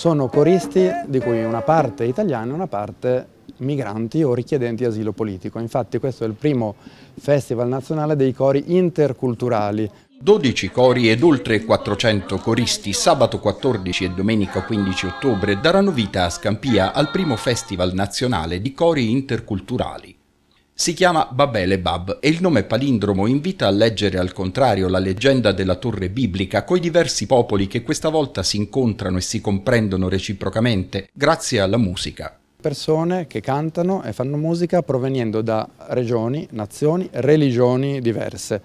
Sono coristi di cui una parte italiana e una parte migranti o richiedenti asilo politico. Infatti questo è il primo festival nazionale dei cori interculturali. 12 cori ed oltre 400 coristi sabato 14 e domenica 15 ottobre daranno vita a Scampia al primo festival nazionale di cori interculturali. Si chiama Babele Bab e il nome palindromo invita a leggere al contrario la leggenda della torre biblica coi diversi popoli che questa volta si incontrano e si comprendono reciprocamente grazie alla musica persone che cantano e fanno musica proveniendo da regioni, nazioni, religioni diverse.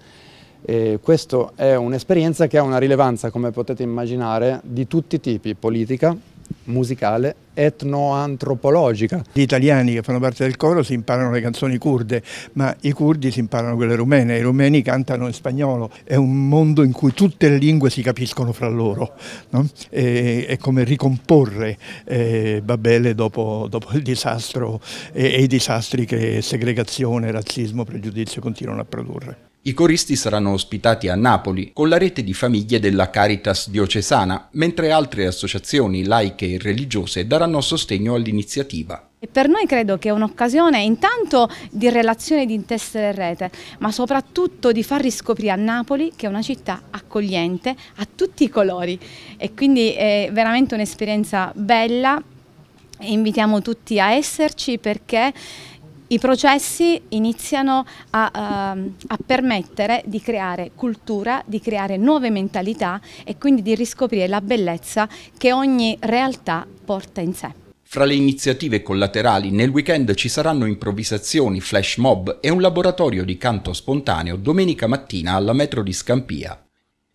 questa è un'esperienza che ha una rilevanza, come potete immaginare, di tutti i tipi, politica, musicale etnoantropologica. Gli italiani che fanno parte del coro si imparano le canzoni kurde, ma i kurdi si imparano quelle rumene, i rumeni cantano in spagnolo, è un mondo in cui tutte le lingue si capiscono fra loro, no? è come ricomporre eh, Babele dopo, dopo, il disastro e, e i disastri che segregazione, razzismo, pregiudizio continuano a produrre. I coristi saranno ospitati a Napoli con la rete di famiglie della Caritas diocesana, mentre altre associazioni laiche e religiose daranno sostegno all'iniziativa. per noi credo che è un'occasione intanto di relazione di e rete, ma soprattutto di far riscoprire a Napoli che è una città accogliente a tutti i colori e quindi è veramente un'esperienza bella e invitiamo tutti a esserci perché i processi iniziano a, uh, a, permettere di creare cultura, di creare nuove mentalità e quindi di riscoprire la bellezza che ogni realtà porta in sé. Fra le iniziative collaterali nel weekend ci saranno improvvisazioni, flash mob e un laboratorio di canto spontaneo domenica mattina alla metro di Scampia.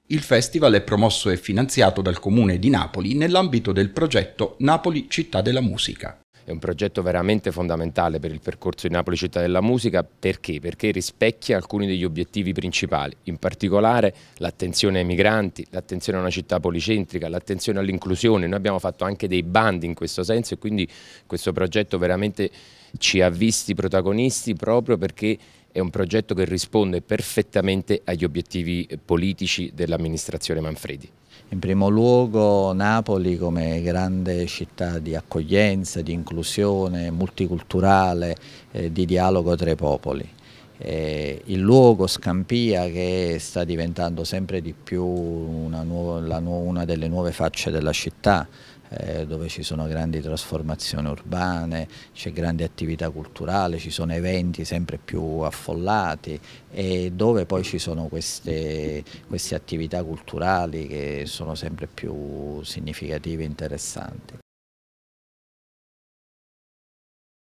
Il festival è promosso e finanziato dal Comune di Napoli nell'ambito del progetto Napoli Città della Musica. È un progetto veramente fondamentale per il percorso di Napoli Città della Musica perché? Perché rispecchia alcuni degli obiettivi principali, in particolare l'attenzione ai migranti, l'attenzione a una città policentrica, l'attenzione all'inclusione. Noi abbiamo fatto anche dei bandi in questo senso e quindi questo progetto veramente ci ha visti protagonisti proprio perché è un progetto che risponde perfettamente agli obiettivi eh, politici dell'amministrazione Manfredi. In primo luogo Napoli come grande città di accoglienza, di inclusione multiculturale, eh, di dialogo tra i popoli eh, il luogo Scampia che sta diventando sempre di più una, nuova, una delle nuove facce della città eh, dove ci sono grandi trasformazioni urbane, c'è grande attività culturale, ci sono eventi sempre più affollati e dove poi ci sono queste, queste attività culturali che sono sempre più significative e interessanti.